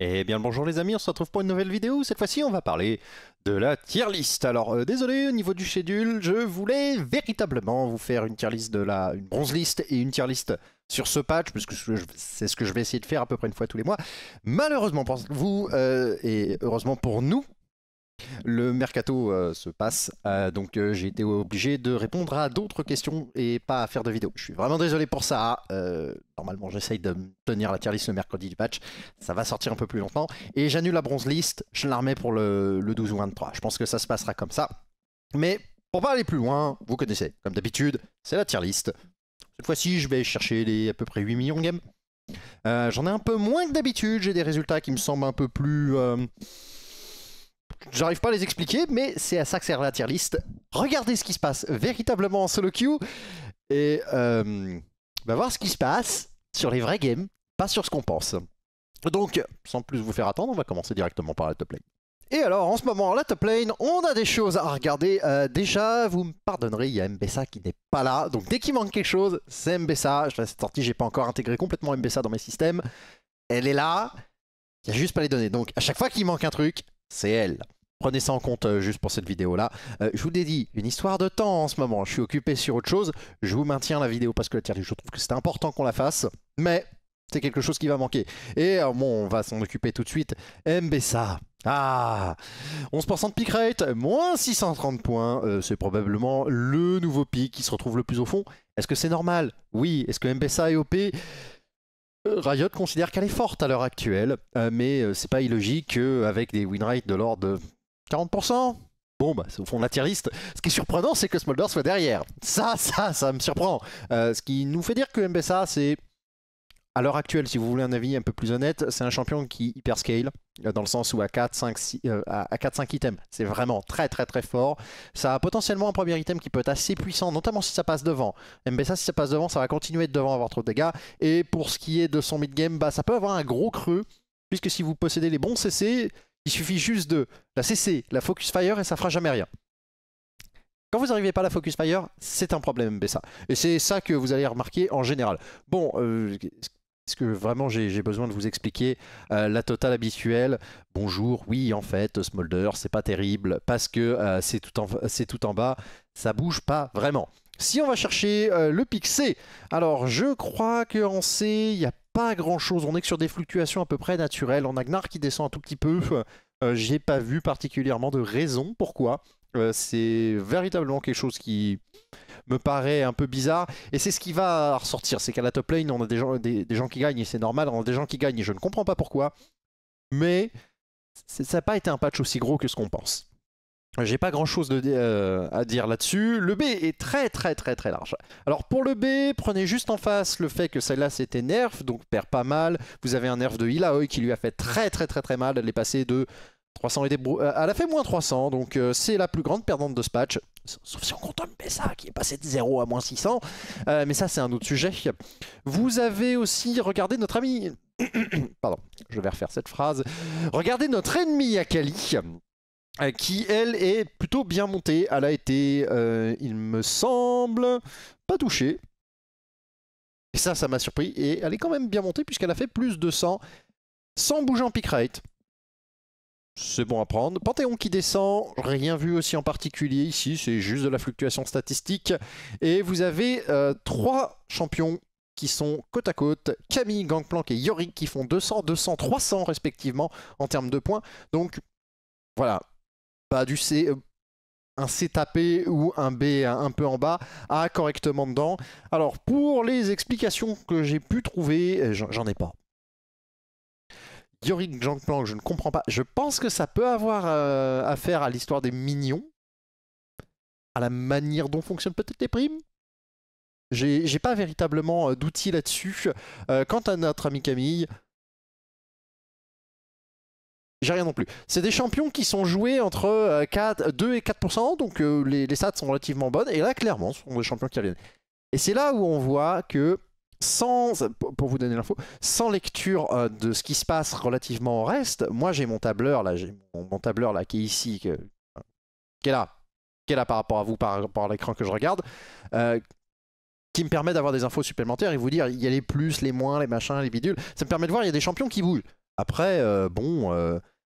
Eh bien bonjour les amis, on se retrouve pour une nouvelle vidéo. Cette fois-ci, on va parler de la tier list. Alors euh, désolé, au niveau du schedule, je voulais véritablement vous faire une tier list de la une bronze list et une tier list sur ce patch, puisque c'est ce que je vais essayer de faire à peu près une fois tous les mois. Malheureusement pour vous euh, et heureusement pour nous, le mercato euh, se passe, euh, donc euh, j'ai été obligé de répondre à d'autres questions et pas à faire de vidéo. Je suis vraiment désolé pour ça. normalement, j'essaye de tenir la tier list le mercredi du patch. Ça va sortir un peu plus longtemps, Et j'annule la bronze list. Je la remets pour le, le 12 ou 23. Je pense que ça se passera comme ça. Mais pour pas aller plus loin, vous connaissez, comme d'habitude, c'est la tier list. Cette fois-ci, je vais chercher les à peu près 8 millions de games. J'en ai un peu moins que d'habitude. J'ai des résultats qui me semblent un peu plus J'arrive pas à les expliquer, mais c'est à ça que sert la tier list. Regardez ce qui se passe véritablement en solo queue et euh, va voir ce qui se passe sur les vrais games, pas sur ce qu'on pense. Donc, sans plus vous faire attendre, on va commencer directement par la top lane. Et alors, en ce moment, la top lane, on a des choses à regarder. Euh, déjà, vous me pardonnerez, il y a MBSA qui n'est pas là. Donc, dès qu'il manque quelque chose, c'est MBSA. Je cette sortie, j'ai pas encore intégré complètement MBSA dans mes systèmes. Elle est là. Il n'y a juste pas les données. Donc, à chaque fois qu'il manque un truc, c'est elle. Prenez ça en compte euh, juste pour cette vidéo-là. Euh, je vous dédie une histoire de temps en ce moment. Je suis occupé sur autre chose. Je vous maintiens la vidéo parce que la tierce, je trouve que c'est important qu'on la fasse. Mais c'est quelque chose qui va manquer. Et euh, bon, on va s'en occuper tout de suite. Mbessa. Ah 11% de pick rate, moins 630 points, c'est probablement le nouveau pic qui se retrouve le plus au fond. Est-ce que c'est normal Oui. Est-ce que MBSA est OP Riot considère qu'elle est forte à l'heure actuelle, euh, mais euh, c'est pas illogique qu'avec des win rates de l'ordre de 40%, Bon, bah, au fond, la Ce qui est surprenant, c'est que Smolder soit derrière. Ça, ça, ça me surprend. Euh, ce qui nous fait dire que MBSA, c'est à l'heure actuelle, si vous voulez un avis un peu plus honnête, c'est un champion qui hyperscale, euh, dans le sens où à 4, 5, euh, items, c'est vraiment très très très fort. Ça a potentiellement un premier item qui peut être assez puissant, notamment si ça passe devant. ça, si ça passe devant, ça va continuer de devant avoir trop de dégâts. Et pour ce qui est de son mid-game, bah, ça peut avoir un gros creux, puisque si vous possédez les bons CC, il suffit juste de la CC, la Focus Fire, et ça fera jamais rien. Quand vous n'arrivez pas à la Focus Fire, c'est un problème MBSA. Et c'est ça que vous allez remarquer en général. Bon, euh, est-ce que vraiment j'ai besoin de vous expliquer euh, la totale habituelle Bonjour, oui en fait, Smolder, c'est pas terrible parce que euh, c'est tout, tout, en bas, ça bouge pas vraiment. Si on va chercher euh, le pic C, alors je crois qu'en C, il n'y a pas grand chose. On est que sur des fluctuations à peu près naturelles. On a Gnar qui descend un tout petit peu. J'ai pas vu particulièrement de raison pourquoi euh, c'est véritablement quelque chose qui me paraît un peu bizarre. Et c'est ce qui va ressortir. C'est qu'à la top lane, on a des gens, des, gens qui gagnent, et c'est normal, on a des gens qui gagnent, et je ne comprends pas pourquoi. Mais ça n'a pas été un patch aussi gros que ce qu'on pense. J'ai pas grand chose de, euh, à dire là-dessus. Le B est très très très très large. Alors pour le B, prenez juste en face le fait que celle-là c'était nerf, donc perd pas mal. Vous avez un nerf de Ilaoi qui lui a fait très très très très mal. Elle est passée de 300 et euh, Elle a fait moins 300, donc euh, c'est la plus grande perdante de ce patch. Sauf si on compte un Bessa, qui est passé de 0 à moins 600. Euh, mais ça, c'est un autre sujet. Vous avez aussi regardé notre ami... Pardon, je vais refaire cette phrase. Regardez notre ennemi Akali qui elle est plutôt bien montée. Elle a été, il me semble, pas touchée. Et ça, ça m'a surpris. Et elle est quand même bien montée puisqu'elle a fait plus de 100 sans bouger en pick rate. C'est bon à prendre. Panthéon qui descend, rien vu aussi en particulier ici, c'est juste de la fluctuation statistique. Et vous avez euh, trois champions qui sont côte à côte, Camille, Gangplank et Yorick qui font 200, 200, 300 respectivement en termes de points. Donc voilà, pas du C, euh, un C tapé ou un B euh, un peu en bas, A correctement dedans. Alors pour les explications que j'ai pu trouver, j'en ai pas. Jean-Claude, je ne comprends pas. Je pense que ça peut avoir euh, affaire à l'histoire des minions, à la manière dont fonctionnent peut-être les primes. J'ai pas véritablement euh, d'outils là-dessus. Euh, quant à notre ami Camille, j'ai rien non plus. C'est des champions qui sont joués entre 2 et 4%, donc les, les stats sont relativement bonnes. Et là, clairement, ce sont des champions qui reviennent. Et c'est là où on voit que sans, pour vous donner l'info, sans lecture euh, de ce qui se passe relativement au reste, moi j'ai mon tableur là, j'ai mon, tableur là qui est ici, qui est là, qui est là par rapport à vous, par rapport à l'écran que je regarde, euh, qui me permet d'avoir des infos supplémentaires et vous dire il y a les plus, les moins, les machins, les bidules. Ça me permet de voir il y a des champions qui bougent. Après, euh, bon,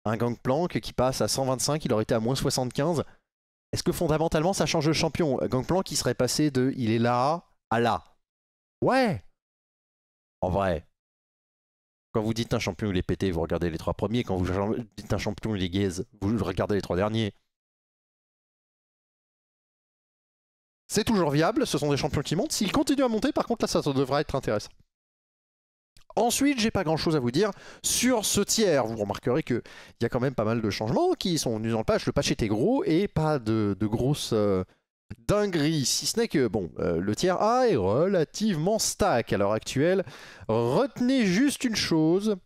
un gangplank qui passe à 125, il aurait été à moins 75. Est-ce que fondamentalement ça change le champion Gangplank qui serait passé de il est là à là. Ouais, en vrai. Quand vous dites un champion il est pété, vous regardez les trois premiers. Quand vous dites un champion il est gaze, vous regardez les trois derniers. C'est toujours viable, ce sont des champions qui montent. S'ils continuent à monter, par contre, là, ça, devrait devra être intéressant. Ensuite, j'ai pas grand chose à vous dire sur ce tiers. Vous remarquerez qu'il y a quand même pas mal de changements qui sont venus dans le patch. Le patch était gros et pas de, grosses. Euh, dinguerie, si ce n'est que bon, euh, le tiers A est relativement stack à l'heure actuelle. Retenez juste une chose,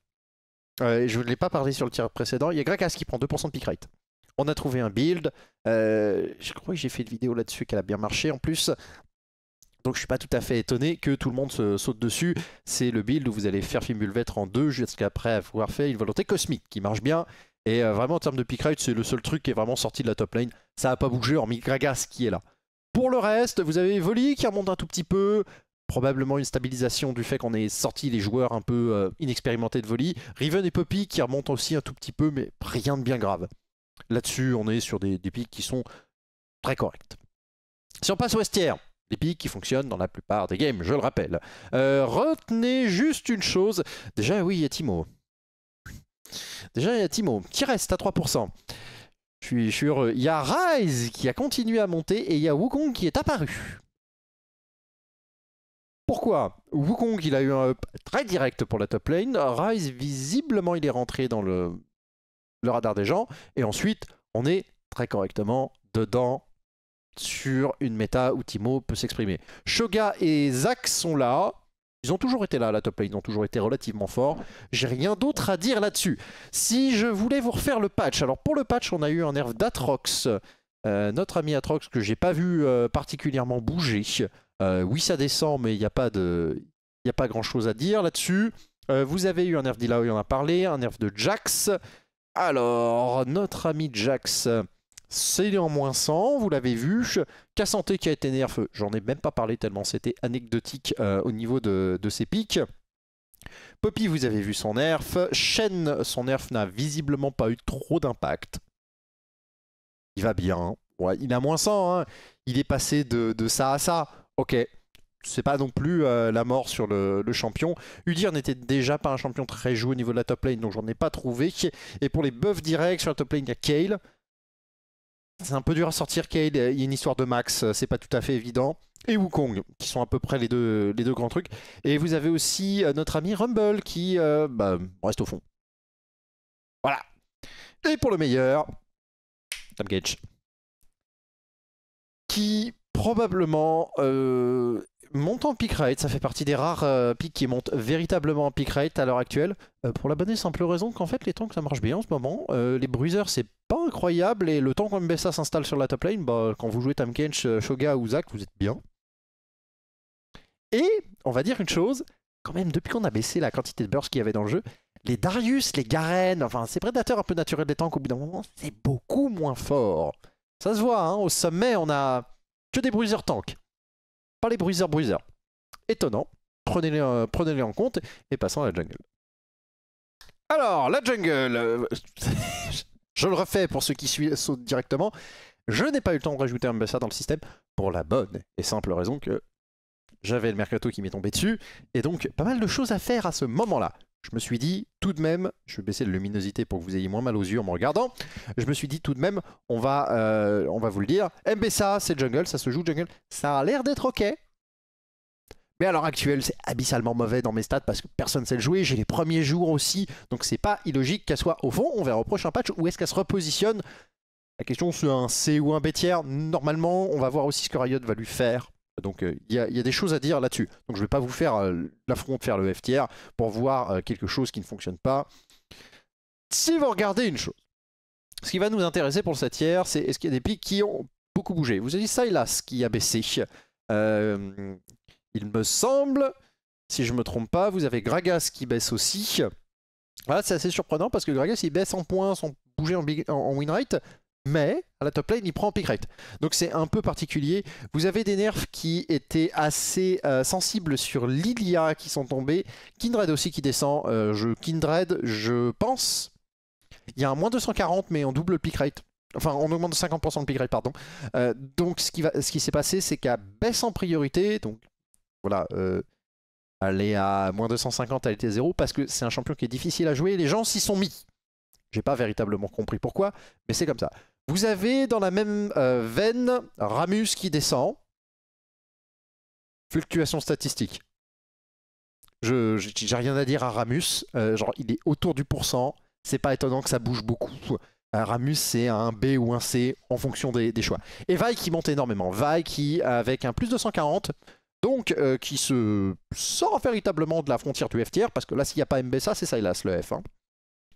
euh, je ne l'ai pas parlé sur le tiers précédent, il y a Gragas qui prend 2% de pick rate. On a trouvé un build, euh, je crois que j'ai fait une vidéo là-dessus qu'elle a bien marché en plus. Donc je suis pas tout à fait étonné que tout le monde se saute dessus. C'est le build où vous allez faire Fimbulvetre en deux jusqu'après avoir fait une volonté cosmique qui marche bien. Et vraiment en termes de pick rate, c'est le seul truc qui est vraiment sorti de la top lane. Ça n'a pas bougé hormis Gragas qui est là. Pour le reste, vous avez Voli qui remonte un tout petit peu, probablement une stabilisation du fait qu'on ait sorti les joueurs un peu euh, inexpérimentés de Voli. Riven et Poppy qui remontent aussi un tout petit peu, mais rien de bien grave. Là-dessus, on est sur des, pics qui sont très corrects. Si on passe au vestiaire, des pics qui fonctionnent dans la plupart des games, je le rappelle. Euh, retenez juste une chose. Déjà, oui, il y a Timo. Déjà, il y a Timo qui reste à 3%. Je suis, euh, Il y a Rise qui a continué à monter et il y a Wukong qui est apparu. Pourquoi Wukong, il a eu un up très direct pour la top lane. Rise, visiblement, il est rentré dans le, le radar des gens. Et ensuite, on est très correctement dedans sur une méta où Timo peut s'exprimer. Shoga et Zach sont là. Ils ont toujours été là, la top lane, ils ont toujours été relativement forts. J'ai rien d'autre à dire là-dessus. Si je voulais vous refaire le patch, alors pour le patch, on a eu un nerf d'Atrox, euh, notre ami Atrox que j'ai pas vu euh, particulièrement bouger. Euh, oui, ça descend, mais il n'y a pas de, il a pas grand-chose à dire là-dessus. vous avez eu un nerf il on en a parlé, un nerf de Jax. Alors, notre ami Jax c'est en moins 100, vous l'avez vu. Cassanté qui a été nerf, j'en ai même pas parlé tellement c'était anecdotique euh, au niveau de, ses pics. Poppy, vous avez vu son nerf. Shen, son nerf n'a visiblement pas eu trop d'impact. Il va bien. Hein. Ouais, il a moins 100. Hein. Il est passé de, ça à ça. Ok. C'est pas non plus euh, la mort sur le, le champion. Udir n'était déjà pas un champion très joué au niveau de la top lane, donc j'en ai pas trouvé. Et pour les buffs directs sur la top lane, il y a Kale. C'est un peu dur à sortir. Kade, il y a une histoire de Max, euh, c'est pas tout à fait évident. Et Wukong, qui sont à peu près les deux, les deux grands trucs. Et vous avez aussi euh, notre ami Rumble, qui euh, bah, reste au fond. Voilà. Et pour le meilleur, Tom Gage. Qui probablement Montant en pick rate, ça fait partie des rares euh, pics qui montent véritablement en pick rate à l'heure actuelle, euh, pour la bonne et simple raison qu'en fait les tanks ça marche bien en ce moment, euh, les bruisers c'est pas incroyable, et le temps ça s'installe sur la top lane, bah, quand vous jouez Tamkench, Shoga ou Zac, vous êtes bien. Et, on va dire une chose, quand même depuis qu'on a baissé la quantité de burst qu'il y avait dans le jeu, les Darius, les Garen, enfin ces prédateurs un peu naturels des tanks au bout d'un moment, c'est beaucoup moins fort. Ça se voit, hein, au sommet on a que des bruisers tanks les bruiseurs Bruiser. Étonnant, euh, prenez-les en compte et passons à la jungle. Alors, la jungle, euh, je le refais pour ceux qui sautent directement. Je n'ai pas eu le temps de rajouter un bassin dans le système pour la bonne et simple raison que j'avais le mercato qui m'est tombé dessus et donc pas mal de choses à faire à ce moment-là je me suis dit tout de même, je vais baisser la luminosité pour que vous ayez moins mal aux yeux en me regardant, je me suis dit tout de même, on va, euh, on va vous le dire, MBSA c'est jungle, ça se joue jungle, ça a l'air d'être ok. Mais à l'heure actuelle, c'est abyssalement mauvais dans mes stats parce que personne ne sait le jouer. J'ai les premiers jours aussi, donc c'est pas illogique qu'elle soit au fond. On verra au prochain patch où est-ce qu'elle se repositionne. La question c'est un C ou un B tiers. Normalement, on va voir aussi ce que Riot va lui faire donc euh, il y, a, des choses à dire là-dessus. Donc je ne vais pas vous faire euh, l'affront de faire le FTR pour voir euh, quelque chose qui ne fonctionne pas. Si vous regardez une chose, ce qui va nous intéresser pour le 7 c'est est-ce qu'il y a des pics qui ont beaucoup bougé Vous avez Silas qui a baissé. il me semble, si je ne me trompe pas, vous avez Gragas qui baisse aussi. Ah, c'est assez surprenant parce que Gragas il baisse en points, sans bouger en, en, mais à la top lane, il prend pick rate. Donc c'est un peu particulier. Vous avez des nerfs qui étaient assez euh, sensibles sur Lilia qui sont tombés. Kindred aussi qui descend. Euh, je, Kindred, je pense. Il y a un moins 240, mais en double le pick rate. Enfin, on augmente de 50% le pick rate, pardon. Euh, donc ce qui, va, ce qui s'est passé, c'est qu'à baisse en priorité, donc voilà, elle est à moins 250, elle était 0, parce que c'est un champion qui est difficile à jouer. Les gens s'y sont mis. J'ai pas véritablement compris pourquoi, mais c'est comme ça. Vous avez dans la même euh, veine Ramus qui descend. Fluctuation statistique. Je j'ai rien à dire à Ramus. Euh, genre il est autour du pourcent. C'est pas étonnant que ça bouge beaucoup. Euh, Ramus c'est un B ou un C en fonction des, choix. Et Vai qui monte énormément. Vaille qui avec un plus de 140. Donc qui se sort véritablement de la frontière du F-tier. parce que là s'il n'y a pas MBSA c'est ça hélas le F. Hein.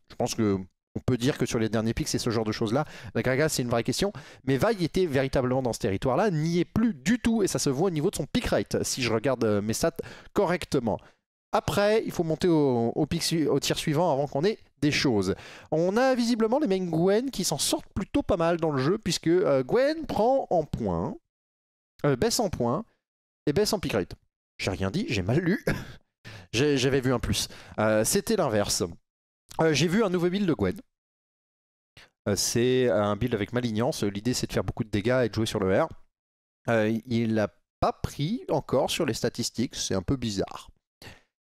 Je pense que on peut dire que sur les derniers pics, c'est ce genre de choses-là. La Graga, c'est une vraie question. Mais Vaille était véritablement dans ce territoire-là, n'y est plus du tout, et ça se voit au niveau de son pick rate, si je regarde euh, mes stats correctement. Après, il faut monter au, au tir suivant avant qu'on ait des choses. On a visiblement les mêmes Gwen qui s'en sortent plutôt pas mal dans le jeu, puisque euh, Gwen prend en point, euh, baisse en point et baisse en pick rate. J'ai rien dit, j'ai mal lu. J'avais vu un plus. C'était l'inverse. Euh, j'ai vu un nouveau build de Gwen. Euh, c'est un build avec malignance. L'idée, c'est de faire beaucoup de dégâts et de jouer sur le R. Euh, il l'a pas pris encore sur les statistiques. C'est un peu bizarre.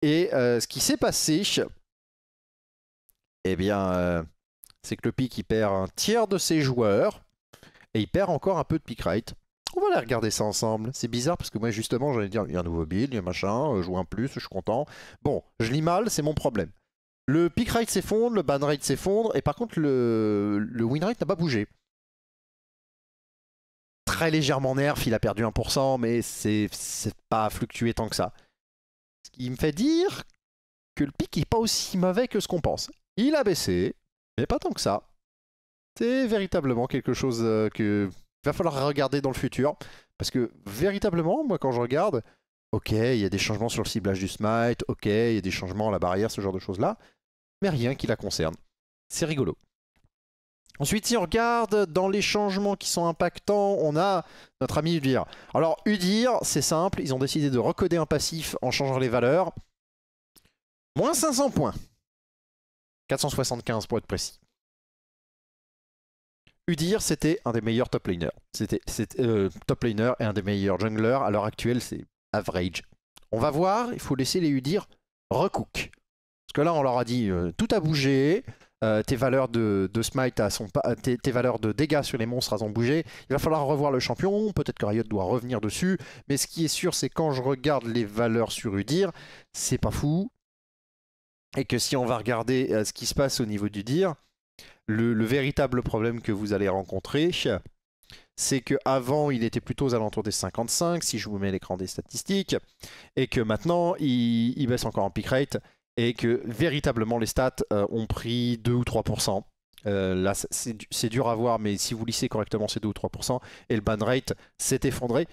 Et ce qui s'est passé, eh bien, c'est que le pic perd un tiers de ses joueurs. Et il perd encore un peu de pick rate. On va aller regarder ça ensemble. C'est bizarre parce que moi, justement, j'allais dire, il y a un nouveau build, il y a machin, je joue un plus, je suis content. Bon, je lis mal, c'est mon problème. Le pick rate s'effondre, le ban rate s'effondre, et par contre le, le win rate n'a pas bougé. Très légèrement nerf, il a perdu 1%, mais c'est pas fluctué tant que ça. Ce qui me fait dire que le pic n'est pas aussi mauvais que ce qu'on pense. Il a baissé, mais pas tant que ça. C'est véritablement quelque chose euh, que va falloir regarder dans le futur. Parce que véritablement, moi quand je regarde, ok, il y a des changements sur le ciblage du smite, ok, il y a des changements à la barrière, ce genre de choses-là mais rien qui la concerne. C'est rigolo. Ensuite, si on regarde dans les changements qui sont impactants, on a notre ami Udir. Alors, Udir, c'est simple, ils ont décidé de recoder un passif en changeant les valeurs. Moins 500 points. 475 pour être précis. Udir, c'était un des meilleurs top laners. C'était euh, top laner et un des meilleurs junglers. À l'heure actuelle, c'est average. On va voir, il faut laisser les Udir recook que là, on leur a dit euh, tout a bougé. Euh, tes valeurs de, smite euh, tes, valeurs de dégâts sur les monstres ont bougé. Il va falloir revoir le champion. Peut-être que Riot doit revenir dessus. Mais ce qui est sûr, c'est quand je regarde les valeurs sur Udir, c'est pas fou. Et que si on va regarder ce qui se passe au niveau du dire, le, véritable problème que vous allez rencontrer, c'est que avant il était plutôt aux alentours des 55, si je vous mets l'écran des statistiques, et que maintenant il, baisse encore en pick rate et que véritablement les stats euh, ont pris 2 ou 3%. Euh, là, c'est dur à voir, mais si vous lissez correctement, ces 2 ou 3%. Et le ban rate s'est effondré.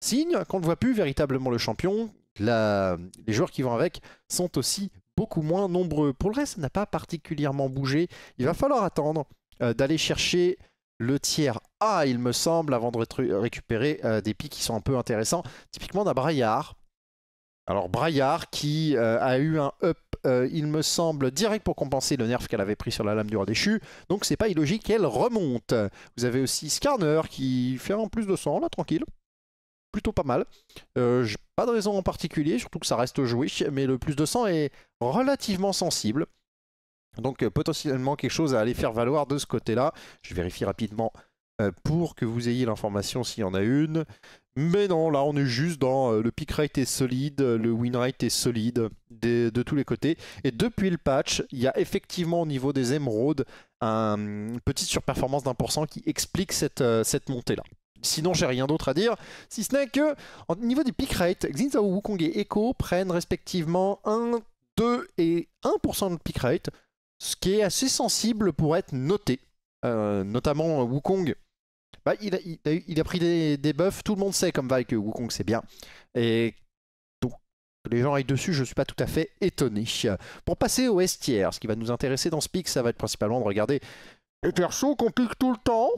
Signe qu'on ne voit plus véritablement le champion. Les joueurs qui vont avec sont aussi beaucoup moins nombreux. Pour le reste, ça n'a pas particulièrement bougé. Il va falloir attendre euh, d'aller chercher le tiers A, il me semble, avant de récupérer des pics qui sont un peu intéressants. Typiquement, d'un braillard, alors Braillard qui euh, a eu un up, euh, il me semble, direct pour compenser le nerf qu'elle avait pris sur la lame du roi déchu. Donc c'est pas illogique, qu'elle remonte. Vous avez aussi Scarner qui fait un plus de sang là tranquille. Plutôt pas mal. Euh, pas de raison en particulier, surtout que ça reste joué, mais le plus de sang est relativement sensible. Donc potentiellement quelque chose à aller faire valoir de ce côté-là. Je vérifie rapidement pour que vous ayez l'information s'il y en a une. Mais non, là on est juste dans euh, le pick rate est solide, euh, le win rate est solide de, tous les côtés. Et depuis le patch, il y a effectivement au niveau des émeraudes une petite surperformance d'un pour qui explique euh, cette, montée-là. Sinon, j'ai rien d'autre à dire, si ce n'est que, au niveau des pick rate, Xinzao, Wukong et Echo prennent respectivement 1, 2 et 1% de pick rate, ce qui est assez sensible pour être noté. notamment Wukong bah, il, a, pris des, buffs, tout le monde sait comme Val que Wukong c'est bien. Et donc, les gens aillent dessus, je ne suis pas tout à fait étonné. Pour passer au S tier, ce qui va nous intéresser dans ce pic, ça va être principalement de regarder les persos qu'on pique tout le temps.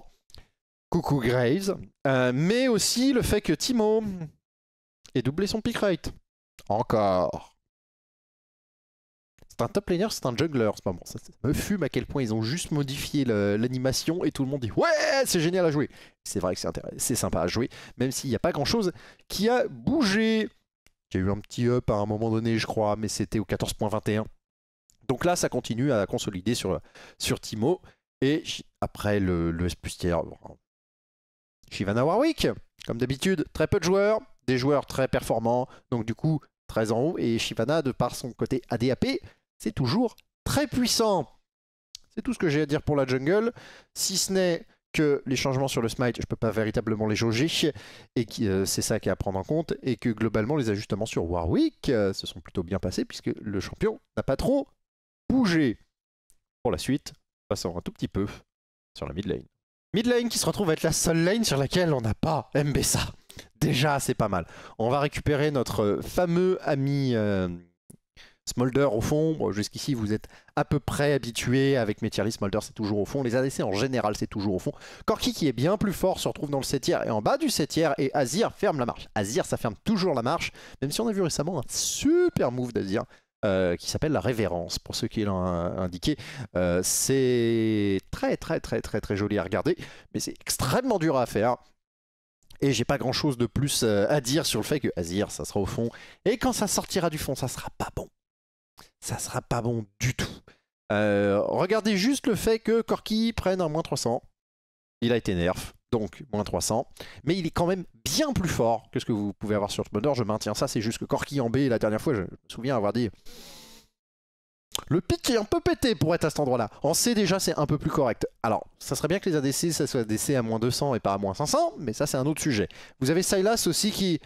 Coucou Graves. Euh, mais aussi le fait que Timo ait doublé son pick rate. Encore c'est un top laner, c'est un jungler c'est pas bon. Ça, me fume à quel point ils ont juste modifié l'animation et tout le monde dit Ouais, c'est génial à jouer. C'est vrai que c'est sympa à jouer, même s'il n'y a pas grand chose qui a bougé. J'ai eu un petit up à un moment donné, je crois, mais c'était au 14.21. Donc là, ça continue à consolider sur, sur Timo. Et après le, le S-Tier, hein. Shivana Warwick, comme d'habitude, très peu de joueurs, des joueurs très performants, donc du coup très en haut. Et Shivana, de par son côté ADAP, c'est toujours très puissant. C'est tout ce que j'ai à dire pour la jungle, si ce n'est que les changements sur le smite, je ne peux pas véritablement les jauger, et euh, c'est ça y a à prendre en compte, et que globalement les ajustements sur Warwick euh, se sont plutôt bien passés, puisque le champion n'a pas trop bougé. Pour la suite, passons un tout petit peu sur la mid lane. Mid lane qui se retrouve à être la seule lane sur laquelle on n'a pas MBSA. Déjà, c'est pas mal. On va récupérer notre fameux ami... Euh, Smolder au fond, jusqu'ici vous êtes à peu près habitué avec Métierli, Smolder c'est toujours au fond, les ADC en général c'est toujours au fond. Corki qui est bien plus fort se retrouve dans le 7 tiers et en bas du 7 tiers et Azir ferme la marche. Azir ça ferme toujours la marche, même si on a vu récemment un super move d'Azir. Euh, qui s'appelle la révérence, pour ceux qui l'ont euh, indiqué. Euh, c'est très très très très très joli à regarder, mais c'est extrêmement dur à faire. Et j'ai pas grand chose de plus à dire sur le fait que Azir, ça sera au fond. Et quand ça sortira du fond, ça sera pas bon ça sera pas bon du tout. Euh, regardez juste le fait que Corki prenne un moins 300. Il a été nerf, donc moins 300. Mais il est quand même bien plus fort que ce que vous pouvez avoir sur bonheur. Je maintiens ça, c'est juste que Corki en B, la dernière fois, je me souviens avoir dit... Le pic est un peu pété pour être à cet endroit-là. En C déjà, c'est un peu plus correct. Alors, ça serait bien que les ADC, ça soit ADC à moins 200 et pas à moins 500, mais ça c'est un autre sujet. Vous avez Sylas aussi qui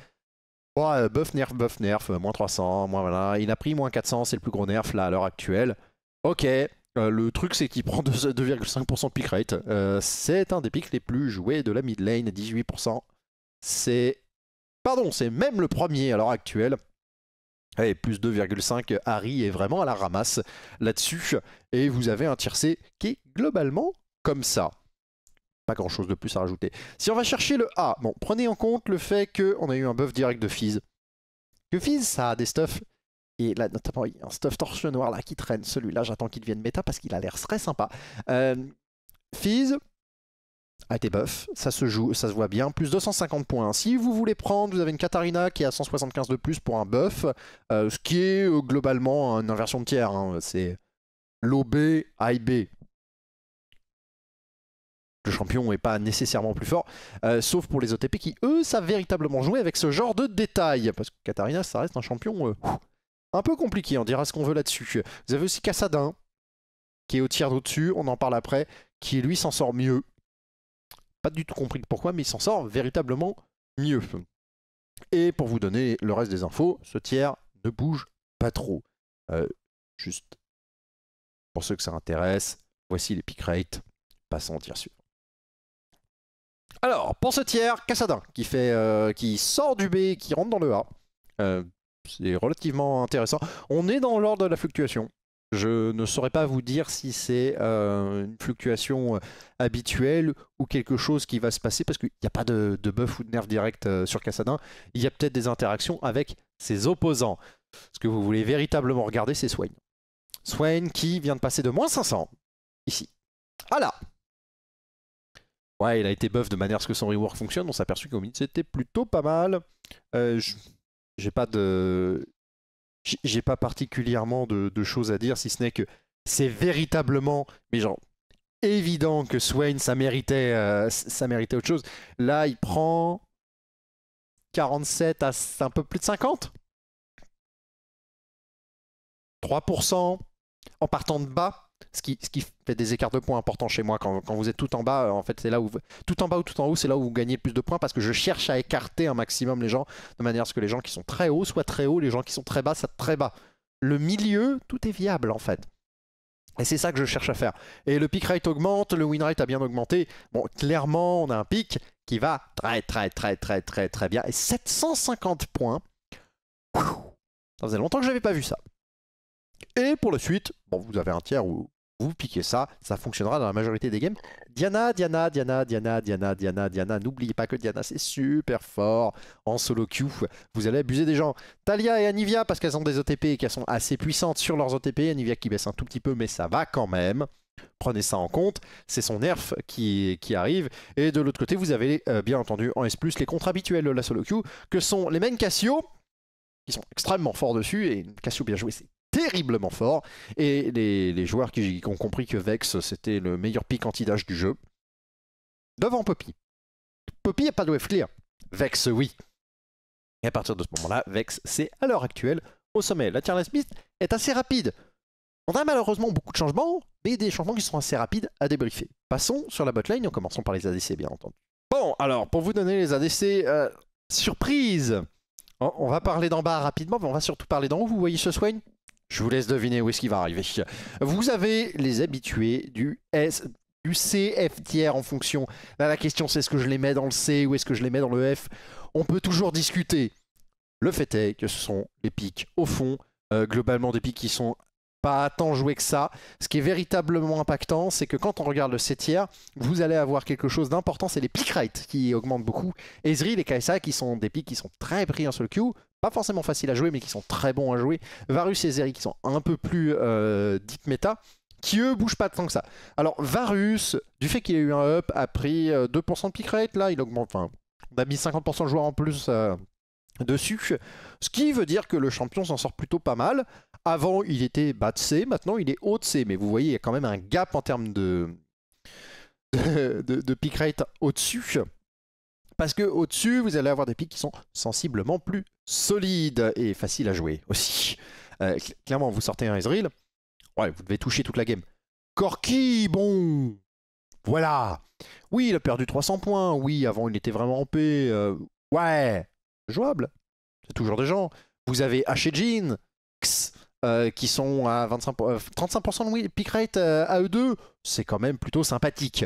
Oh, euh, buff nerf, buff nerf, euh, moins 300, moins voilà. Il a pris moins 400, c'est le plus gros nerf là à l'heure actuelle. Ok, euh, le truc c'est qu'il prend 2,5% de pick rate. c'est un des picks les plus joués de la mid lane, 18%. C'est. Pardon, c'est même le premier à l'heure actuelle. Et plus 2,5, Harry est vraiment à la ramasse là-dessus. Et vous avez un tiercé qui est globalement comme ça pas grand chose de plus à rajouter. Si on va chercher le A, bon, prenez en compte le fait qu'on a eu un buff direct de Fizz. Que Fizz, ça a des stuffs. Et là, notamment, il y a un stuff torse noir là qui traîne. Celui-là, j'attends qu'il devienne méta parce qu'il a l'air très sympa. Euh, Fizz a été buffs, ça se joue, ça se voit bien, plus 250 points. Si vous voulez prendre, vous avez une Katarina qui est à 175 de plus pour un buff, euh, ce qui est euh, globalement une inversion de tiers. Hein. C'est l'OB, IB, le champion n'est pas nécessairement plus fort, euh, sauf pour les OTP qui, eux, savent véritablement jouer avec ce genre de détails. Parce que Katarina, ça reste un champion euh, un peu compliqué, on dira ce qu'on veut là-dessus. Vous avez aussi Cassadin, qui est au tiers d'au-dessus, on en parle après, qui lui s'en sort mieux. Pas du tout compris pourquoi, mais il s'en sort véritablement mieux. Et pour vous donner le reste des infos, ce tiers ne bouge pas trop. Euh, juste pour ceux que ça intéresse, voici les pick rates. Passons au tiers alors, pour ce tiers, Cassadin, euh, qui, sort du B, qui rentre dans le A. Euh, c'est relativement intéressant. On est dans l'ordre de la fluctuation. Je ne saurais pas vous dire si c'est euh, une fluctuation habituelle ou quelque chose qui va se passer, parce qu'il n'y a pas de, de, buff ou de nerf direct sur Cassadin. Il y a peut-être des interactions avec ses opposants. Ce que vous voulez véritablement regarder, c'est Swain. Swain qui vient de passer de moins 500, ici, à ah là, Ouais, il a été buff de manière à ce que son rework fonctionne. On s'est aperçu qu'au milieu c'était plutôt pas mal. Euh, j'ai pas de. J'ai pas particulièrement de, choses à dire, si ce n'est que c'est véritablement, mais genre, évident que Swain, ça méritait, euh, ça méritait autre chose. Là, il prend 47 à un peu plus de 50. 3% en partant de bas. Ce qui, fait des écarts de points importants chez moi. Quand, vous êtes tout en bas, en fait, c'est là où tout en bas ou tout en haut, c'est là où vous gagnez plus de points parce que je cherche à écarter un maximum les gens de manière à ce que les gens qui sont très hauts soient très hauts, les gens qui sont très bas soient très bas. Le milieu, tout est viable en fait. Et c'est ça que je cherche à faire. Et le pick rate augmente, le win rate a bien augmenté. Bon, clairement, on a un pic qui va très très très très très très bien. Et 750 points. Ça faisait longtemps que je n'avais pas vu ça. Et pour la suite, bon, vous avez un tiers où vous piquez ça, ça fonctionnera dans la majorité des games. Diana, Diana, Diana, Diana, Diana, Diana, Diana. N'oubliez pas que Diana, c'est super fort en solo queue. Vous allez abuser des gens. Talia et Anivia, parce qu'elles ont des OTP et qu'elles sont assez puissantes sur leurs OTP. Anivia qui baisse un tout petit peu, mais ça va quand même. Prenez ça en compte, c'est son nerf qui, qui arrive. Et de l'autre côté, vous avez euh, bien entendu en S, les contres habituels de la solo queue, que sont les mêmes Cassio, qui sont extrêmement forts dessus. Et Cassio bien joué, c'est terriblement fort. Et les, joueurs qui, ont compris que Vex, c'était le meilleur pick anti-dash du jeu. Devant Poppy. Poppy n'a pas de wave clear. Vex, oui. Et à partir de ce moment-là, Vex, c'est à l'heure actuelle au sommet. La tier mist est assez rapide. On a malheureusement beaucoup de changements, mais des changements qui sont assez rapides à débriefer. Passons sur la botlane en commençant par les ADC, bien entendu. Bon, alors, pour vous donner les ADC, euh, surprise On va parler d'en bas rapidement, mais on va surtout parler d'en haut. Vous voyez ce soigne je vous laisse deviner où est-ce qu'il va arriver. Vous avez les habitués du S du C, tiers en fonction. Là, la question, c'est est-ce que je les mets dans le C ou est-ce que je les mets dans le F On peut toujours discuter. Le fait est que ce sont des pics au fond, euh, globalement des pics qui sont pas tant joués que ça. Ce qui est véritablement impactant, c'est que quand on regarde le C tiers, vous allez avoir quelque chose d'important, c'est les pick rates qui augmentent beaucoup. Ezreal les Kaisa qui sont des pics qui sont très pris en seul queue, pas forcément facile à jouer, mais qui sont très bons à jouer. Varus et Zeri, qui sont un peu plus euh, deep meta, qui eux bougent pas tant que ça. Alors, Varus, du fait qu'il a eu un up, a pris 2% euh, de pick rate, là, il augmente, enfin, on a mis 50% de joueurs en plus euh, dessus, ce qui veut dire que le champion s'en sort plutôt pas mal. Avant, il était bas de C, maintenant il est haut de C, mais vous voyez, il y a quand même un gap en termes de, de, pick rate au-dessus. Parce que au-dessus, vous allez avoir des pics qui sont sensiblement plus solide et facile à jouer aussi. Euh, clairement, vous sortez un Ezreal, ouais, vous devez toucher toute la game. Corki, bon Voilà Oui, il a perdu 300 points, oui, avant il était vraiment en paix, euh, ouais Jouable C'est toujours des gens. Vous avez Ashe euh, qui sont à 35% de pick rate à eux deux, c'est quand même plutôt sympathique.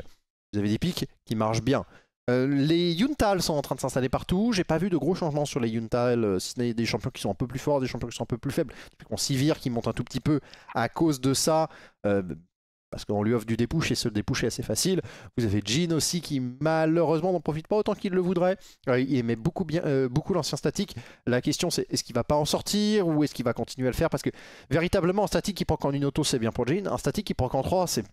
Vous avez des pics qui marchent bien. Euh, les Yuntal sont en train de s'installer partout. J'ai pas vu de gros changements sur les Yuntal, Sinon, euh, si ce n'est des champions qui sont un peu plus forts, des champions qui sont un peu plus faibles. on s'y vire, qui monte un tout petit peu à cause de ça. Euh, parce qu'on lui offre du dépouche et ce dépouche est assez facile. Vous avez Jin aussi qui malheureusement n'en profite pas autant qu'il le voudrait. il aimait beaucoup beaucoup l'ancien statique. La question c'est est-ce qu'il va pas en sortir ou est-ce qu'il va continuer à le faire parce que véritablement un statique qui prend qu'en une auto c'est bien pour Jin. un statique qui prend qu'en trois c'est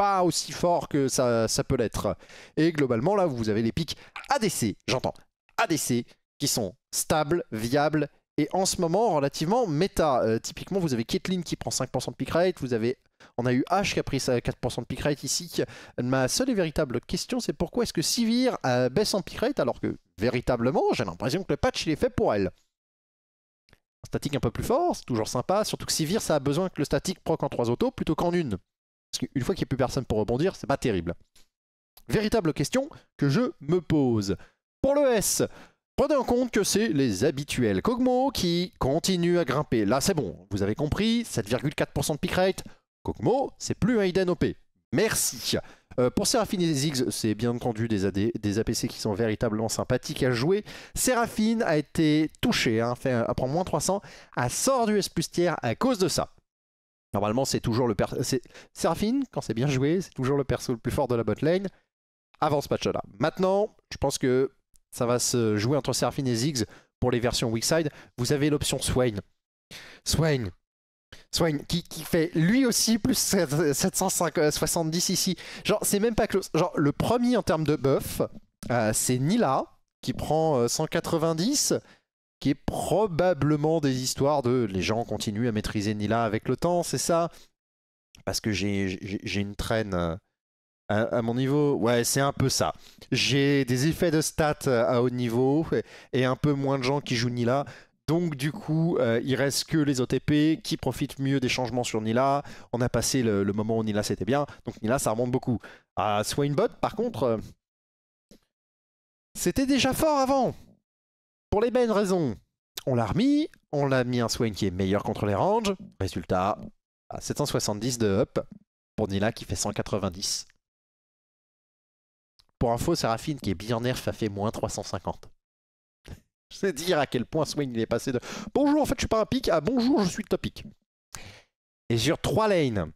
pas aussi fort que ça, peut l'être. Et globalement, là, vous avez les pics ADC, j'entends, ADC, qui sont stables, viables et en ce moment relativement méta. Euh, typiquement, vous avez Caitlyn qui prend 5% de pick rate, vous avez on a eu H qui a pris 4% de pick rate ici. Ma seule et véritable question, c'est pourquoi est-ce que Sivir euh, baisse en pick rate alors que véritablement, j'ai l'impression que le patch il est fait pour elle. statique un peu plus fort, c'est toujours sympa, surtout que Sivir ça a besoin que le statique proc en trois autos plutôt qu'en une. Parce qu'une fois qu'il n'y a plus personne pour rebondir, c'est pas terrible. Véritable question que je me pose. Pour le S, prenez en compte que c'est les habituels Kogmo qui continuent à grimper. Là, c'est bon, vous avez compris, 7,4% de pick rate. Kogmo, c'est plus un Hidden OP. Merci. Euh, pour Séraphine et Ziggs, c'est bien entendu des, APC qui sont véritablement sympathiques à jouer. Séraphine a été touchée, hein, fait, moins 300, a sort du S plus à cause de ça. Normalement, c'est toujours le perso. Seraphine, quand c'est bien joué, c'est toujours le perso le plus fort de la botlane avant ce match-là. Maintenant, je pense que ça va se jouer entre Seraphine et Ziggs pour les versions weak Vous avez l'option Swain. Swain. Swain, qui, qui, fait lui aussi plus 770 euh, ici. Genre, c'est même pas close. Genre, le premier en termes de buff, euh, c'est Nila, qui prend 190. Euh, qui est probablement des histoires de les gens continuent à maîtriser Nila avec le temps, c'est ça Parce que j'ai une traîne euh, à, mon niveau. Ouais, c'est un peu ça. J'ai des effets de stats euh, à haut niveau et, un peu moins de gens qui jouent Nila. Donc du coup, euh, il reste que les OTP qui profitent mieux des changements sur Nila. On a passé le, moment où Nila c'était bien, donc Nila ça remonte beaucoup. À ah, Swainbot, par contre, c'était déjà fort avant. Pour les mêmes raisons, on l'a remis, on l'a mis un Swain qui est meilleur contre les ranges. Résultat, à 770 de up pour Nila qui fait 190. Pour info, Séraphine qui est bien nerf a fait moins 350. sais dire à quel point Swain il est passé de bonjour, en fait je suis pas un pic à ah, bonjour, je suis le topic. Et sur 3 lanes.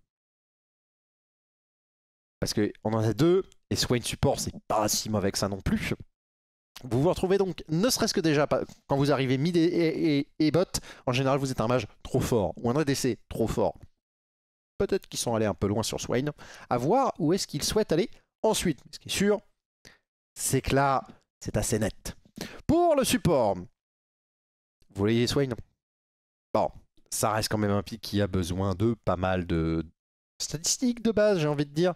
Parce qu'on en a deux, et Swain support, c'est pas si mauvais que ça non plus. Vous vous retrouvez donc, ne serait-ce que déjà, quand vous arrivez mid et, bot, en général vous êtes un mage trop fort, ou un ADC trop fort. Peut-être qu'ils sont allés un peu loin sur Swain, à voir où est-ce qu'ils souhaitent aller ensuite. ce qui est sûr, c'est que là, c'est assez net. Pour le support, vous voyez Swain Bon, ça reste quand même un pic qui a besoin de pas mal de statistiques de base, j'ai envie de dire.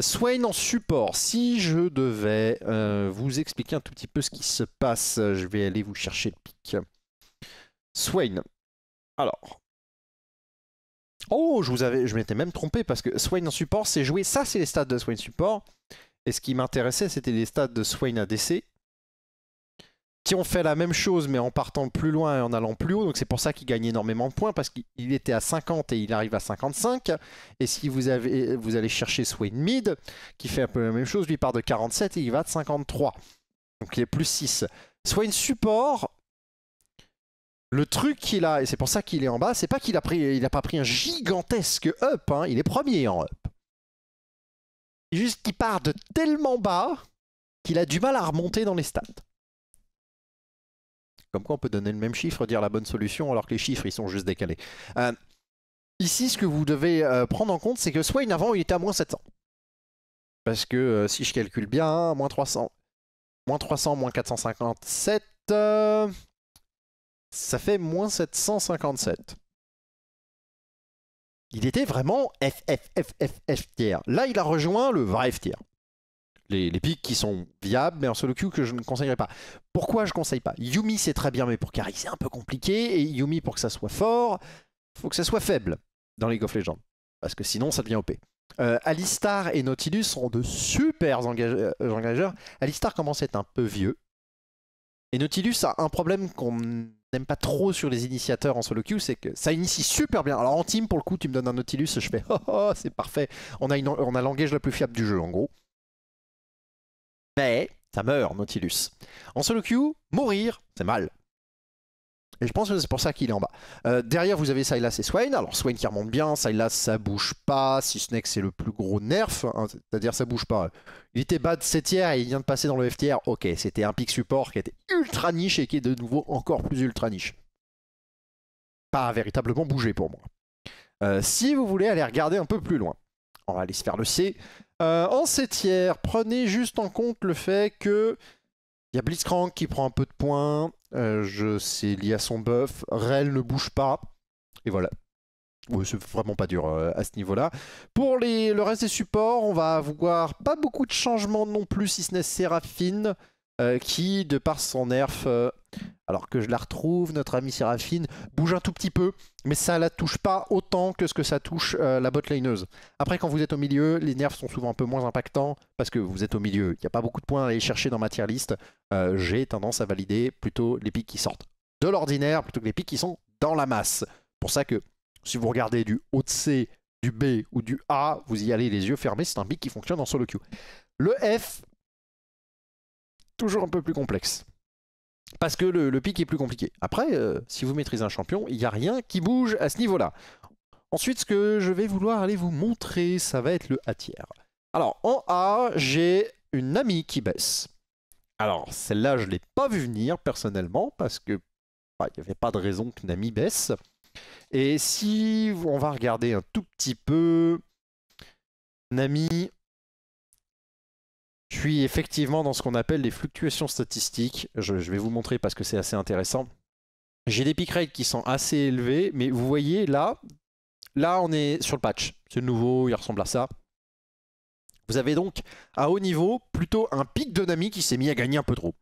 Swain en support, si je devais euh, vous expliquer un tout petit peu ce qui se passe, je vais aller vous chercher le pic. Swain. Alors. Oh, je vous avais, je m'étais même trompé parce que Swain en support, c'est joué. Ça, c'est les stats de Swain support. Et ce qui m'intéressait, c'était les stats de Swain ADC qui ont fait la même chose mais en partant plus loin et en allant plus haut. Donc c'est pour ça qu'il gagne énormément de points parce qu'il était à 50 et il arrive à 55. Et si vous, avez, vous allez chercher Swain mid, qui fait un peu la même chose, lui part de 47 et il va de 53. Donc il est plus 6. une Support, le truc qu'il a, et c'est pour ça qu'il est en bas, c'est pas qu'il a, pris, il a pas pris un gigantesque up, hein, il est premier en up. Juste qu'il part de tellement bas qu'il a du mal à remonter dans les stats. Comme quoi, on peut donner le même chiffre, dire la bonne solution, alors que les chiffres, ils sont juste décalés. Euh, ici, ce que vous devez euh, prendre en compte, c'est que soit Swain, avant, il était à moins 700. Parce que, euh, si je calcule bien, hein, moins 300, moins 300, moins 457, ça fait moins 757. Il était vraiment F tier. Là, il a rejoint le vrai F les, pics qui sont viables, mais en solo queue que je ne conseillerais pas. Pourquoi je ne conseille pas Yumi c'est très bien, mais pour Kari c'est un peu compliqué, et Yumi pour que ça soit fort, faut que ça soit faible dans League of Legends, parce que sinon ça devient OP. Euh, Alistar et Nautilus sont de super euh, engageurs. Alistar commence à être un peu vieux, et Nautilus a un problème qu'on n'aime pas trop sur les initiateurs en solo queue, c'est que ça initie super bien. Alors en team, pour le coup, tu me donnes un Nautilus, je fais oh, oh, c'est parfait. On a, on a l'engage la plus fiable du jeu en gros. Mais ça meurt, Nautilus. En solo queue, mourir, c'est mal. Et je pense que c'est pour ça qu'il est en bas. Euh, derrière, vous avez Silas et Swain. Alors, Swain qui remonte bien. Silas, ça bouge pas. Si ce n'est que c'est le plus gros nerf. Hein, c'est-à-dire, ça bouge pas. Il était bas de 7 tiers et il vient de passer dans le F Ok, c'était un pic support qui était ultra niche et qui est de nouveau encore plus ultra niche. Pas véritablement bougé pour moi. Euh, si vous voulez aller regarder un peu plus loin, on va aller se faire le C. Euh, en en tiers, prenez juste en compte le fait que il y a Blitzcrank qui prend un peu de points, euh, je c'est lié à son buff, Rel ne bouge pas, et voilà. c'est vraiment pas dur euh, à ce niveau-là. Pour les, le reste des supports, on va avoir pas beaucoup de changements non plus, si ce n'est Séraphine. Euh, qui, de par son nerf, euh, alors que je la retrouve, notre amie Séraphine, bouge un tout petit peu, mais ça la touche pas autant que ce que ça touche euh, la la botlaneuse. Après, quand vous êtes au milieu, les nerfs sont souvent un peu moins impactants, parce que vous êtes au milieu. Il n'y a pas beaucoup de points à aller chercher dans ma tier list. J'ai tendance à valider plutôt les pics qui sortent de l'ordinaire, plutôt que les pics qui sont dans la masse. pour ça que, si vous regardez du haut de C, du B ou du A, vous y allez les yeux fermés, c'est un pic qui fonctionne en solo queue. Le F, toujours un peu plus complexe. Parce que le, pic est plus compliqué. Après, euh, si vous maîtrisez un champion, il n'y a rien qui bouge à ce niveau-là. Ensuite, ce que je vais vouloir aller vous montrer, ça va être le A tiers. Alors, en A, j'ai une amie qui baisse. Alors, celle-là, je ne l'ai pas vue venir personnellement, parce que il n'y avait pas de raison que Nami baisse. Et si on va regarder un tout petit peu, Nami, je suis effectivement dans ce qu'on appelle les fluctuations statistiques. Je, vais vous montrer parce que c'est assez intéressant. J'ai des pick rates qui sont assez élevés, mais vous voyez là, là on est sur le patch. C'est nouveau, il ressemble à ça. Vous avez donc à haut niveau plutôt un pic de Nami qui s'est mis à gagner un peu trop.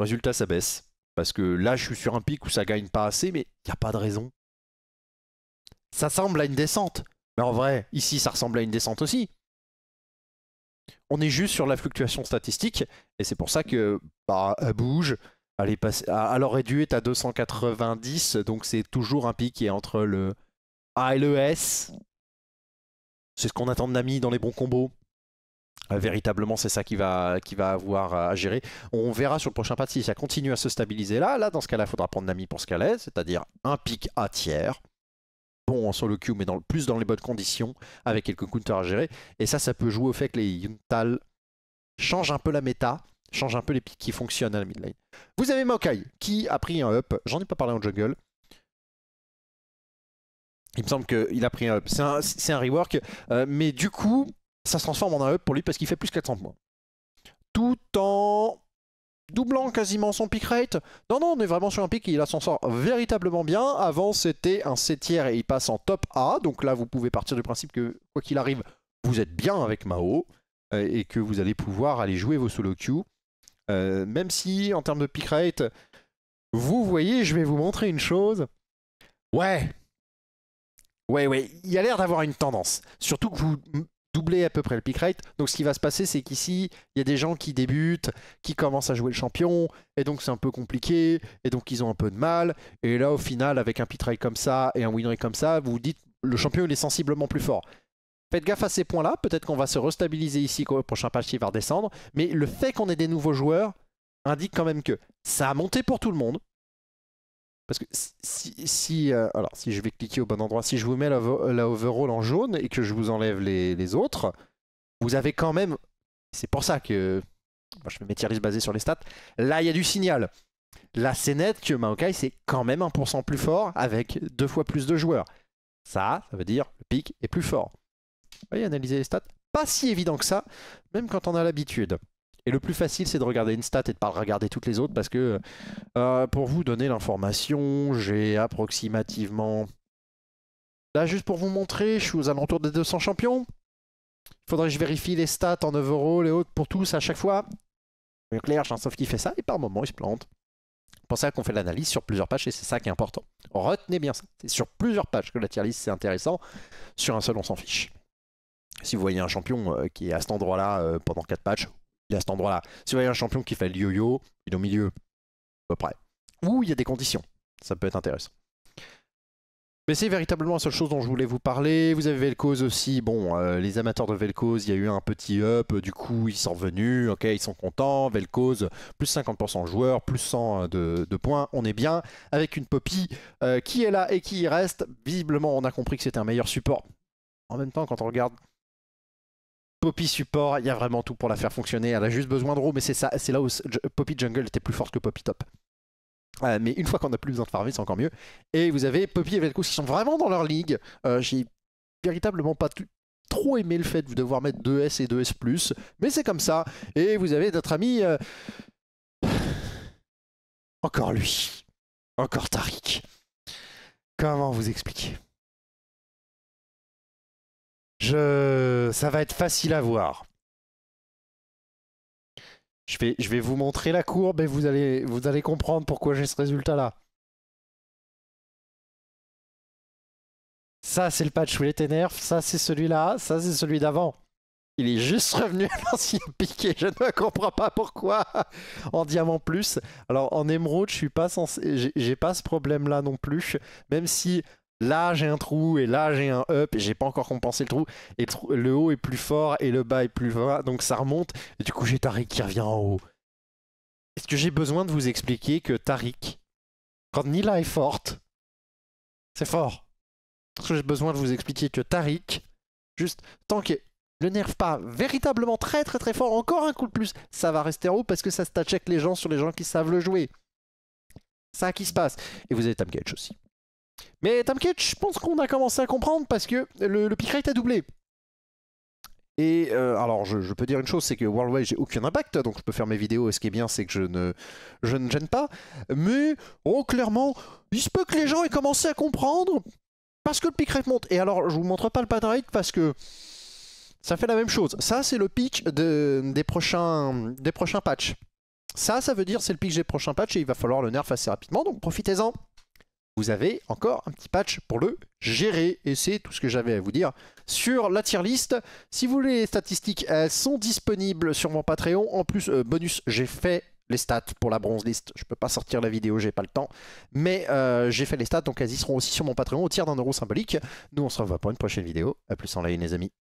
Résultat, ça baisse. Parce que là, je suis sur un pic où ça gagne pas assez, mais il n'y a pas de raison. Ça semble à une descente. Mais en vrai, ici, ça ressemble à une descente aussi on est juste sur la fluctuation statistique, et c'est pour ça que bah, bouge. Elle, est passée, dû à 290, donc c'est toujours un pic qui est entre le A et le S. C'est ce qu'on attend de Nami dans les bons combos. Euh, véritablement, c'est ça qui va, qui va avoir à gérer. On verra sur le prochain patch si ça continue à se stabiliser là. Là, dans ce cas-là, il faudra prendre Nami pour ce qu'elle est, c'est-à-dire un pic à tiers en solo queue, mais dans, plus dans les bonnes conditions, avec quelques counters à gérer. Et ça, ça peut jouer au fait que les Yuntal changent un peu la méta, changent un peu les picks qui fonctionnent à la mid lane. Vous avez Maokai, qui a pris un up, j'en ai pas parlé en jungle. Il me semble qu'il a pris un up. C'est un, un, rework, euh, mais du coup, ça se transforme en un up pour lui parce qu'il fait plus 400 points. Tout en doublant quasiment son pick rate. Non, non, on est vraiment sur un pick, il s'en sort véritablement bien. Avant, c'était un 7 tiers et il passe en top A. Donc là, vous pouvez partir du principe que, quoi qu'il arrive, vous êtes bien avec Mao euh, et que vous allez pouvoir aller jouer vos solo queues. Euh, même si, en termes de pick rate, vous voyez, je vais vous montrer une chose. Ouais, Ouais, ouais, il a l'air d'avoir une tendance. Surtout que vous doubler à peu près le pick rate. Donc ce qui va se passer, c'est qu'ici, il y a des gens qui débutent, qui commencent à jouer le champion, et donc c'est un peu compliqué, et donc ils ont un peu de mal. Et là, au final, avec un pick rate comme ça et un win rate comme ça, vous vous dites, le champion, il est sensiblement plus fort. Faites gaffe à ces points-là, peut-être qu'on va se restabiliser ici, qu'au prochain patch, il va redescendre. Mais le fait qu'on ait des nouveaux joueurs indique quand même que ça a monté pour tout le monde, parce que si, euh, alors si je vais cliquer au bon endroit, si je vous mets la, overhaul en jaune et que je vous enlève les, autres, vous avez quand même, c'est pour ça que je me mets basé sur les stats, là il y a du signal. Là c'est net que Maokai c'est quand même 1% plus fort avec deux fois plus de joueurs. Ça, ça veut dire le pic est plus fort. Vous voyez, analyser les stats, pas si évident que ça, même quand on a l'habitude. Et le plus facile, c'est de regarder une stat et de ne pas regarder toutes les autres parce que euh, pour vous donner l'information, j'ai approximativement... Là, juste pour vous montrer, je suis aux alentours des 200 champions. Il faudrait que je vérifie les stats en euros les autres pour tous à chaque fois. Claire, sauf qu'il fait ça et par moment, il se plante. Pour ça qu'on fait l'analyse sur plusieurs pages et c'est ça qui est important. Retenez bien ça. C'est sur plusieurs pages que la tier list c'est intéressant. Sur un seul, on s'en fiche. Si vous voyez un champion euh, qui est à cet endroit-là euh, pendant 4 patchs, il est à cet endroit-là. Si vous voyez un champion qui fait le yo-yo, il est au milieu, à peu près. Ou il y a des conditions, ça peut être intéressant. Mais c'est véritablement la seule chose dont je voulais vous parler. Vous avez Vel'Koz aussi. Bon, euh, les amateurs de Vel'Koz, il y a eu un petit up. Du coup, ils sont revenus. Ok, ils sont contents. Vel'Koz, plus 50% joueurs, plus 100 de, points. On est bien. Avec une Poppy euh, qui est là et qui y reste. Visiblement, on a compris que c'était un meilleur support. En même temps, quand on regarde Poppy support, il y a vraiment tout pour la faire fonctionner. Elle a juste besoin de roue, mais c'est ça, c'est là où Poppy Jungle était plus forte que Poppy Top. Euh, mais une fois qu'on n'a plus besoin de farmer, c'est encore mieux. Et vous avez Poppy et Velcous qui sont vraiment dans leur ligue. Euh, j'ai véritablement pas trop aimé le fait de devoir mettre 2S et 2S+, mais c'est comme ça. Et vous avez notre ami... Euh, encore lui. Encore Tariq. Comment vous expliquer je... Ça va être facile à voir. Je vais, je vais vous montrer la courbe et vous allez, vous allez comprendre pourquoi j'ai ce résultat-là. Ça, c'est le patch où il était nerf. Ça, c'est celui-là. Ça, c'est celui d'avant. Il est juste revenu à l'ancien piqué. Je ne comprends pas pourquoi. en diamant plus. Alors, en émeraude, je suis pas censé. J'ai pas ce problème-là non plus. Même si là j'ai un trou et là j'ai un up et j'ai pas encore compensé le trou et le haut est plus fort et le bas est plus bas donc ça remonte et du coup j'ai Tariq qui revient en haut. Est-ce que j'ai besoin de vous expliquer que Tariq, quand Nila est forte, c'est fort Est-ce que j'ai besoin de vous expliquer que Tariq, juste tant qu'il le nerf pas véritablement très très très fort, encore un coup de plus, ça va rester en haut parce que ça stat les gens sur les gens qui savent le jouer. Ça qui se passe. Et vous avez Tam aussi. Mais t'inquiète, je pense qu'on a commencé à comprendre parce que le, pick rate a doublé. Et euh, alors, je, peux dire une chose, c'est que Worldwide, j'ai aucun impact, donc je peux faire mes vidéos, et ce qui est bien, c'est que je ne, je ne gêne pas. Mais, oh, clairement, il se peut que les gens aient commencé à comprendre parce que le pick rate monte. Et alors, je vous montre pas le pattern rate parce que ça fait la même chose. Ça, c'est le pitch des, prochains, des prochains patchs. Ça, ça veut dire c'est le pitch des prochains patchs et il va falloir le nerf assez rapidement, donc profitez-en vous avez encore un petit patch pour le gérer. Et c'est tout ce que j'avais à vous dire sur la tier list. Si vous voulez les statistiques, sont disponibles sur mon Patreon. En plus, euh, bonus, j'ai fait les stats pour la bronze list. Je peux pas sortir la vidéo, j'ai pas le temps. Mais euh, j'ai fait les stats, donc elles y seront aussi sur mon Patreon au tiers d'un euro symbolique. Nous, on se revoit pour une prochaine vidéo. A plus en live, les amis.